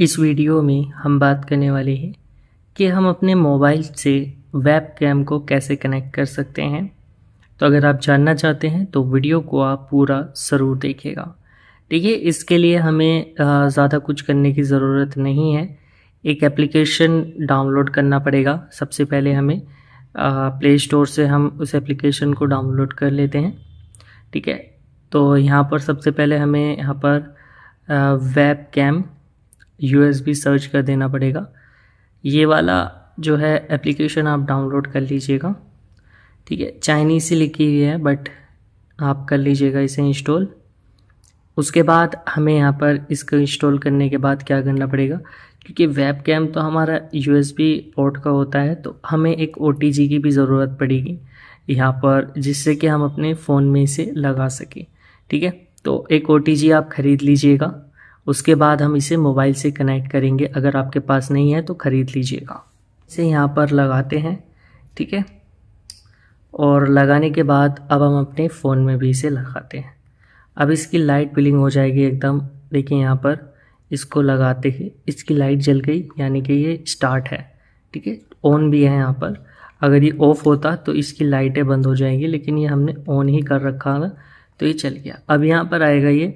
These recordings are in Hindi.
इस वीडियो में हम बात करने वाले हैं कि हम अपने मोबाइल से वेब कैम को कैसे कनेक्ट कर सकते हैं तो अगर आप जानना चाहते हैं तो वीडियो को आप पूरा ज़रूर देखिएगा देखिए इसके लिए हमें ज़्यादा कुछ करने की ज़रूरत नहीं है एक एप्लीकेशन डाउनलोड करना पड़ेगा सबसे पहले हमें प्ले स्टोर से हम उस एप्लीकेशन को डाउनलोड कर लेते हैं ठीक है तो यहाँ पर सबसे पहले हमें यहाँ पर वेब कैम यू सर्च कर देना पड़ेगा ये वाला जो है एप्लीकेशन आप डाउनलोड कर लीजिएगा ठीक है चाइनीज से लिखी हुई है बट आप कर लीजिएगा इसे इंस्टॉल उसके बाद हमें यहाँ पर इसको इंस्टॉल करने के बाद क्या करना पड़ेगा क्योंकि वेब कैम तो हमारा यू पोर्ट का होता है तो हमें एक ओ की भी ज़रूरत पड़ेगी यहाँ पर जिससे कि हम अपने फ़ोन में इसे लगा सकें ठीक है तो एक ओ आप ख़रीद लीजिएगा उसके बाद हम इसे मोबाइल से कनेक्ट करेंगे अगर आपके पास नहीं है तो ख़रीद लीजिएगा इसे यहाँ पर लगाते हैं ठीक है और लगाने के बाद अब हम अपने फ़ोन में भी इसे लगाते हैं अब इसकी लाइट बिलिंग हो जाएगी एकदम देखिए यहाँ पर इसको लगाते ही इसकी लाइट जल गई यानी कि ये स्टार्ट है ठीक है ऑन भी है यहाँ पर अगर ये ऑफ़ होता तो इसकी लाइटें बंद हो जाएंगी लेकिन ये हमने ऑन ही कर रखा था तो ये चल गया अब यहाँ पर आएगा ये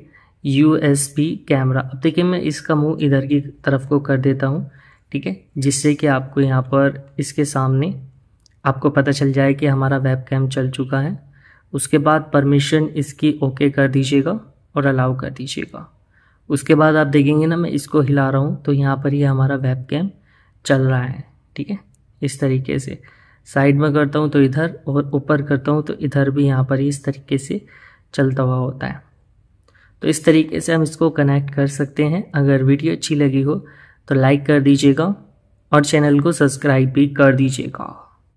यू एस पी कैमरा अब देखिए मैं इसका मुंह इधर की तरफ को कर देता हूँ ठीक है जिससे कि आपको यहाँ पर इसके सामने आपको पता चल जाए कि हमारा वेब कैम चल चुका है उसके बाद परमिशन इसकी ओके कर दीजिएगा और अलाउ कर दीजिएगा उसके बाद आप देखेंगे ना मैं इसको हिला रहा हूँ तो यहाँ पर ये यह हमारा वेब कैम चल रहा है ठीक है इस तरीके से साइड में करता हूँ तो इधर और ऊपर करता हूँ तो इधर भी यहाँ पर इस तरीके से चलता हुआ होता है तो इस तरीके से हम इसको कनेक्ट कर सकते हैं अगर वीडियो अच्छी लगी हो तो लाइक कर दीजिएगा और चैनल को सब्सक्राइब भी कर दीजिएगा